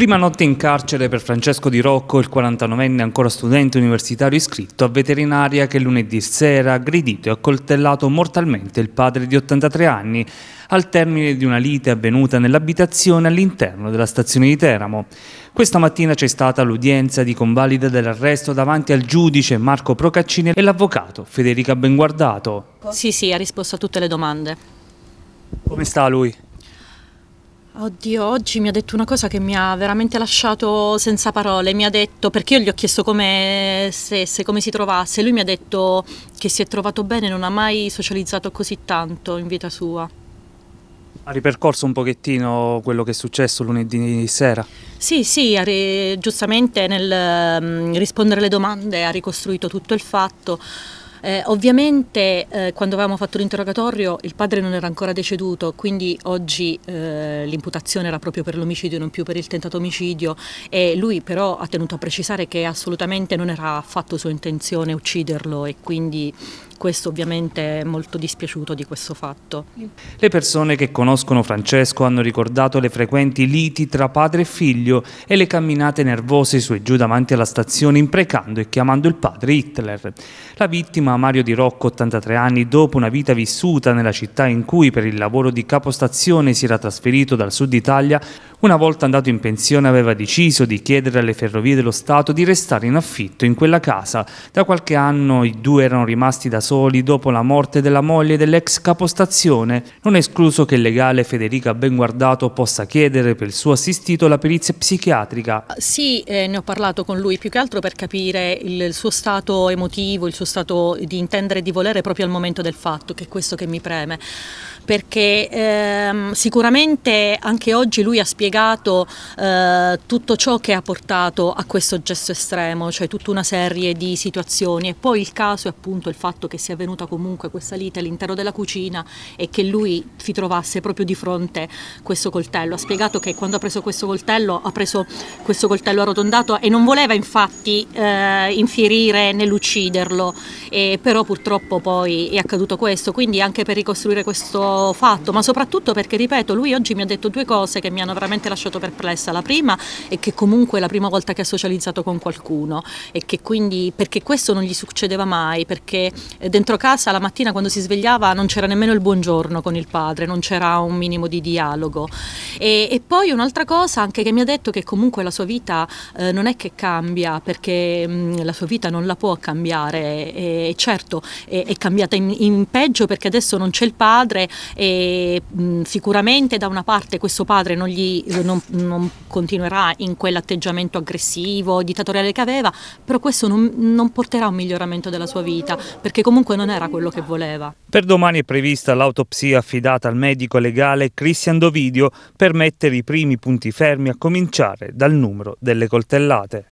Prima notte in carcere per Francesco Di Rocco, il 49enne ancora studente universitario iscritto a veterinaria che lunedì sera ha aggredito e accoltellato mortalmente il padre di 83 anni al termine di una lite avvenuta nell'abitazione all'interno della stazione di Teramo. Questa mattina c'è stata l'udienza di convalida dell'arresto davanti al giudice Marco Procaccini e l'avvocato Federica Benguardato. Sì, sì, ha risposto a tutte le domande. Come sta lui? Oddio, oggi mi ha detto una cosa che mi ha veramente lasciato senza parole. Mi ha detto, perché io gli ho chiesto come stesse, come si trovasse. Lui mi ha detto che si è trovato bene, non ha mai socializzato così tanto in vita sua. Ha ripercorso un pochettino quello che è successo lunedì sera? Sì, sì, giustamente nel mm, rispondere alle domande ha ricostruito tutto il fatto. Eh, ovviamente eh, quando avevamo fatto l'interrogatorio il padre non era ancora deceduto, quindi oggi eh, l'imputazione era proprio per l'omicidio, e non più per il tentato omicidio e lui però ha tenuto a precisare che assolutamente non era affatto sua intenzione ucciderlo e quindi questo ovviamente è molto dispiaciuto di questo fatto. Le persone che conoscono Francesco hanno ricordato le frequenti liti tra padre e figlio e le camminate nervose su e giù davanti alla stazione imprecando e chiamando il padre Hitler. La vittima, Mario Di Rocco, 83 anni, dopo una vita vissuta nella città in cui per il lavoro di capostazione si era trasferito dal sud Italia, una volta andato in pensione aveva deciso di chiedere alle ferrovie dello Stato di restare in affitto in quella casa. Da qualche anno i due erano rimasti da soli soli dopo la morte della moglie dell'ex capostazione, non è escluso che il legale Federica Benguardato possa chiedere per il suo assistito la perizia psichiatrica. Ah, sì, eh, ne ho parlato con lui più che altro per capire il, il suo stato emotivo, il suo stato di intendere e di volere proprio al momento del fatto, che è questo che mi preme perché ehm, sicuramente anche oggi lui ha spiegato eh, tutto ciò che ha portato a questo gesto estremo, cioè tutta una serie di situazioni e poi il caso è appunto il fatto che sia avvenuta comunque questa lite all'interno della cucina e che lui si trovasse proprio di fronte questo coltello. Ha spiegato che quando ha preso questo coltello ha preso questo coltello arrotondato e non voleva infatti eh, infierire nell'ucciderlo, e, però purtroppo poi è accaduto questo, quindi anche per ricostruire questo fatto, ma soprattutto perché, ripeto, lui oggi mi ha detto due cose che mi hanno veramente lasciato perplessa. La prima è che comunque è la prima volta che ha socializzato con qualcuno e che quindi perché questo non gli succedeva mai, perché eh, dentro casa la mattina quando si svegliava non c'era nemmeno il buongiorno con il padre, non c'era un minimo di dialogo. E, e poi un'altra cosa anche che mi ha detto che comunque la sua vita eh, non è che cambia perché mh, mm, la sua vita non la può cambiare e, certo è, è cambiata in, in, peggio perché adesso non c'è il padre e mh, mm, sicuramente da una parte questo padre non, gli, non, non continuerà in quell'atteggiamento aggressivo, dittatoriale che aveva, però questo non, non porterà a un miglioramento della sua vita perché comunque non era quello che voleva. Per domani è prevista l'autopsia affidata al medico legale Christian Dovidio per mettere i primi punti fermi a cominciare dal numero delle coltellate.